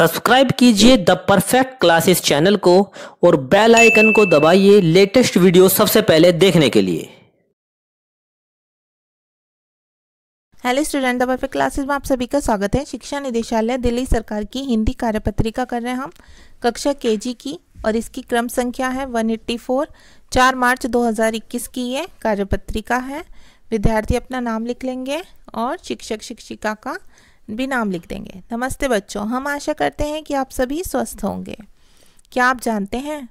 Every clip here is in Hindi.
सब्सक्राइब कीजिए द परफेक्ट क्लासेस चैनल को और बेल आइकन को दबाइए लेटेस्ट वीडियो सबसे पहले देखने के लिए hello student the perfect classes में आप सभी का स्वागत है शिक्षा निदेशालय दिल्ली सरकार की हिंदी कार्यपत्रिका कर रहे हैं हम कक्षा केजी की और इसकी क्रम संख्या है 184 4 मार्च 2021 की ये कार्यपत्रिका है विद्यार्थी अपना नाम लिख लेंगे और शिक्षक शिक्षिका का भी नाम लिख देंगे नमस्ते बच्चों हम आशा करते हैं कि आप सभी स्वस्थ होंगे क्या आप जानते हैं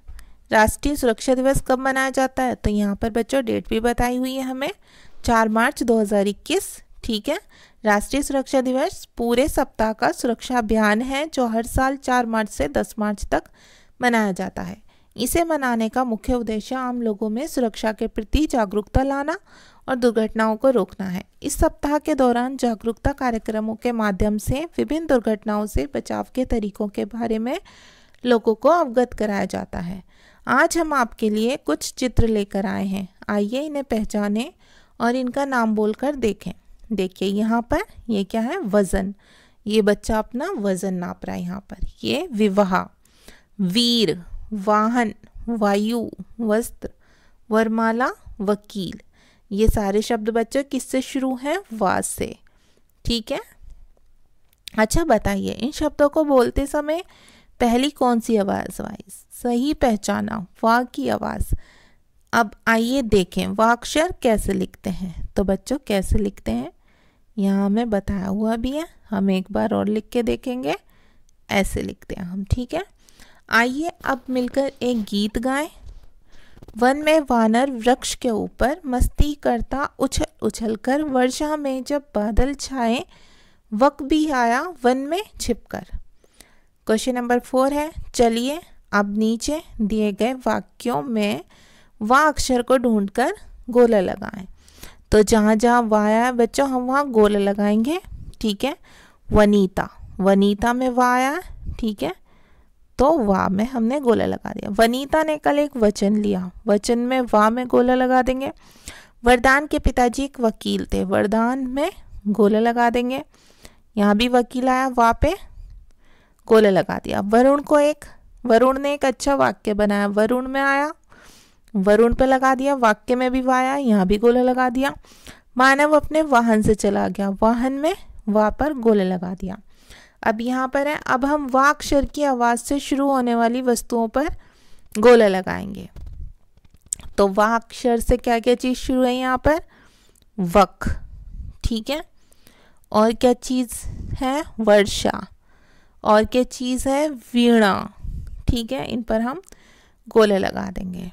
राष्ट्रीय सुरक्षा दिवस कब मनाया जाता है तो यहाँ पर बच्चों डेट भी बताई हुई है हमें चार मार्च 2021 ठीक है राष्ट्रीय सुरक्षा दिवस पूरे सप्ताह का सुरक्षा अभियान है जो हर साल चार मार्च से दस मार्च तक मनाया जाता है इसे मनाने का मुख्य उद्देश्य आम लोगों में सुरक्षा के प्रति जागरूकता लाना और दुर्घटनाओं को रोकना है इस सप्ताह के दौरान जागरूकता कार्यक्रमों के माध्यम से विभिन्न दुर्घटनाओं से बचाव के तरीकों के बारे में लोगों को अवगत कराया जाता है आज हम आपके लिए कुछ चित्र लेकर आए हैं आइए इन्हें पहचाने और इनका नाम बोलकर देखें देखिए यहाँ पर ये क्या है वज़न ये बच्चा अपना वज़न नाप रहा है यहाँ पर ये विवाह वीर वाहन वायु वस्त्र वरमाला वकील ये सारे शब्द बच्चों किससे शुरू हैं वा से ठीक है अच्छा बताइए इन शब्दों को बोलते समय पहली कौन सी आवाज़ वाइज सही पहचाना वा की आवाज़ अब आइए देखें वाक्षर कैसे लिखते हैं तो बच्चों कैसे लिखते हैं यहाँ हमें बताया हुआ भी है हम एक बार और लिख के देखेंगे ऐसे लिखते हैं हम ठीक है आइए अब मिलकर एक गीत गाएं वन में वानर वृक्ष के ऊपर मस्ती करता उछल उछल कर वर्षा में जब बादल छाए वक़ भी आया वन में छिपकर क्वेश्चन नंबर फोर है चलिए अब नीचे दिए गए वाक्यों में वा अक्षर को ढूंढकर गोला लगाएं तो जहाँ जहाँ वा आया है बच्चों हम वहाँ गोला लगाएंगे ठीक है वनीता वनीता में वा आया ठीक है तो वाह में हमने गोला लगा दिया वनीता ने कल एक वचन लिया वचन में वाह में गोला लगा देंगे वरदान के पिताजी एक वकील थे वरदान में गोला लगा देंगे यहाँ भी वकील आया वाह पे गोला लगा दिया वरुण को एक वरुण ने एक अच्छा वाक्य बनाया वरुण में आया वरुण पे लगा दिया वाक्य में भी वाया यहाँ भी गोला लगा दिया मानव अपने वाहन से चला गया वाहन में वाह पर गोला लगा दिया अब यहाँ पर है अब हम वाक्षर की आवाज़ से शुरू होने वाली वस्तुओं पर गोला लगाएंगे तो वाक्षर से क्या क्या चीज़ शुरू है यहाँ पर वक ठीक है और क्या चीज़ है वर्षा और क्या चीज़ है वीणा ठीक है इन पर हम गोले लगा देंगे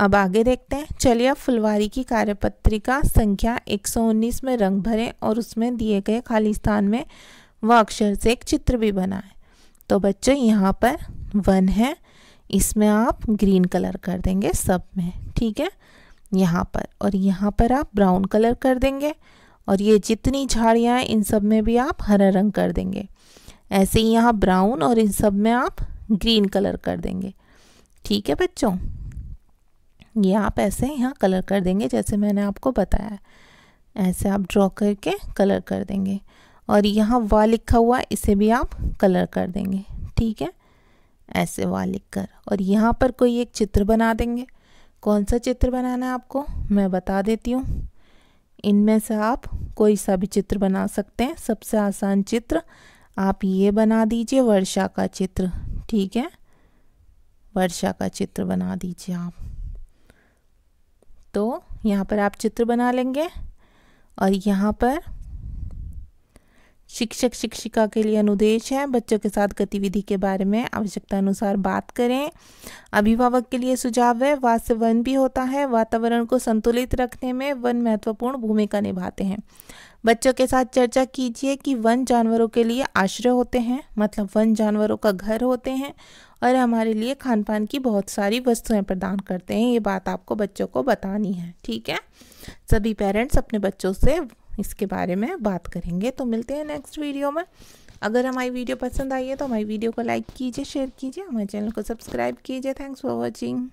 अब आगे देखते हैं चलिए अब फुलवारी की कार्यपत्रिका संख्या 119 में रंग भरें और उसमें दिए गए खाली स्थान में वह अक्षर से एक चित्र भी बना है तो बच्चों यहाँ पर वन है इसमें आप ग्रीन कलर कर देंगे सब में ठीक है यहाँ पर और यहाँ पर आप ब्राउन कलर कर देंगे और ये जितनी झाड़ियाँ हैं इन सब में भी आप हरा रंग कर देंगे ऐसे ही यहाँ ब्राउन और इन सब में आप ग्रीन कलर कर देंगे ठीक है बच्चों ये आप ऐसे यहाँ कलर कर देंगे जैसे मैंने आपको बताया ऐसे आप ड्रॉ करके कलर कर देंगे और यहाँ वा लिखा हुआ है इसे भी आप कलर कर देंगे ठीक है ऐसे वा लिख कर और यहाँ पर कोई एक चित्र बना देंगे कौन सा चित्र बनाना है आपको मैं बता देती हूँ इनमें से आप कोई सा भी चित्र बना सकते हैं सबसे आसान चित्र आप ये बना दीजिए वर्षा का चित्र ठीक है वर्षा का चित्र बना दीजिए आप तो यहाँ पर आप चित्र बना लेंगे और यहाँ पर शिक्षक शिक्षिका के लिए अनुदेश है बच्चों के साथ गतिविधि के बारे में आवश्यकता अनुसार बात करें अभिभावक के लिए सुझाव है वास्तव वन भी होता है वातावरण को संतुलित रखने में वन महत्वपूर्ण भूमिका निभाते हैं बच्चों के साथ चर्चा कीजिए कि वन जानवरों के लिए आश्रय होते हैं मतलब वन जानवरों का घर होते हैं और हमारे लिए खान पान की बहुत सारी वस्तुएं प्रदान करते हैं ये बात आपको बच्चों को बतानी है ठीक है सभी पेरेंट्स अपने बच्चों से इसके बारे में बात करेंगे तो मिलते हैं नेक्स्ट वीडियो में अगर हमारी वीडियो पसंद आई है तो हमारी वीडियो को लाइक कीजिए शेयर कीजिए हमारे चैनल को सब्सक्राइब कीजिए थैंक्स फॉर वॉचिंग